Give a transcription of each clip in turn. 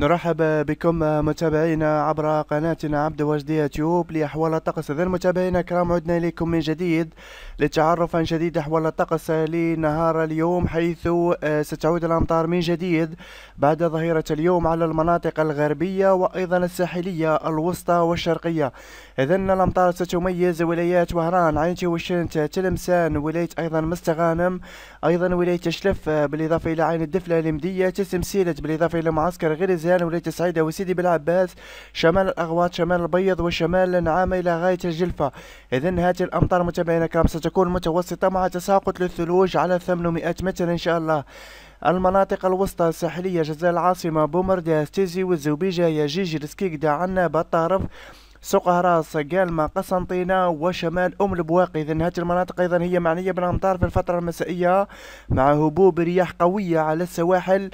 نرحب بكم متابعينا عبر قناتنا عبد وجدية يوتيوب لأحوال الطقس إذا متابعينا الكرام عدنا إليكم من جديد للتعرف عن جديد أحوال الطقس لنهار اليوم حيث آه، ستعود الأمطار من جديد بعد ظهيرة اليوم على المناطق الغربية وأيضا الساحلية الوسطى والشرقية إذا الأمطار ستميز ولايات وهران عينتي وشنت تلمسان ولاية أيضا مستغانم أيضا ولاية شلف آه، بالإضافة إلى عين الدفلة المدية تسمسيلة بالإضافة إلى معسكر غرزة جازان ولاية سعيدة وسيدي بالعباس شمال الأغواط شمال البيض وشمال النعامة إلى غاية الجلفة إذا هذه الأمطار متابعينا الكرام ستكون متوسطة مع تساقط للثلوج على 800 متر إن شاء الله المناطق الوسطى الساحلية جزائر العاصمة بومرداس تيزي والزوبيجة جيجي السكيكدا عنابة بطارف سوق هراس قالما قسنطينة وشمال أم البواقي إذا هذه المناطق أيضا هي معنية بالأمطار في الفترة المسائية مع هبوب رياح قوية على السواحل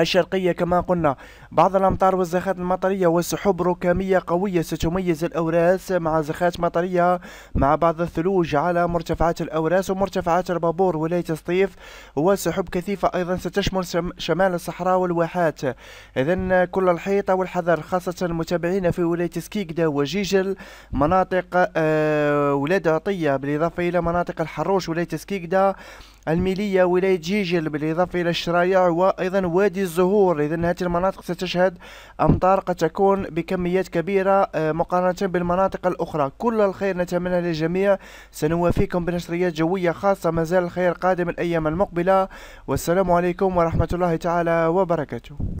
الشرقية كما قلنا بعض الأمطار والزخات المطرية والسحب ركامية قوية ستميز الأوراس مع زخات مطرية مع بعض الثلوج على مرتفعات الأوراس ومرتفعات البابور ولاية سطيف وسحب كثيفة أيضا ستشمل شمال الصحراء والواحات إذن كل الحيطة والحذر خاصة المتابعين في ولاية سكيكدا وجيجل مناطق آه، ولاد عطية بالإضافة إلى مناطق الحروش ولاية سكيكدا الميلية ولاية جيجل بالإضافة إلى الشرايع وأيضا وادي الزهور إذا هذه المناطق ستشهد أمطار قد تكون بكميات كبيرة آه، مقارنة بالمناطق الأخرى كل الخير نتمنى للجميع سنوافيكم بنشريات جوية خاصة مازال الخير قادم الأيام المقبلة والسلام عليكم ورحمة الله تعالى وبركاته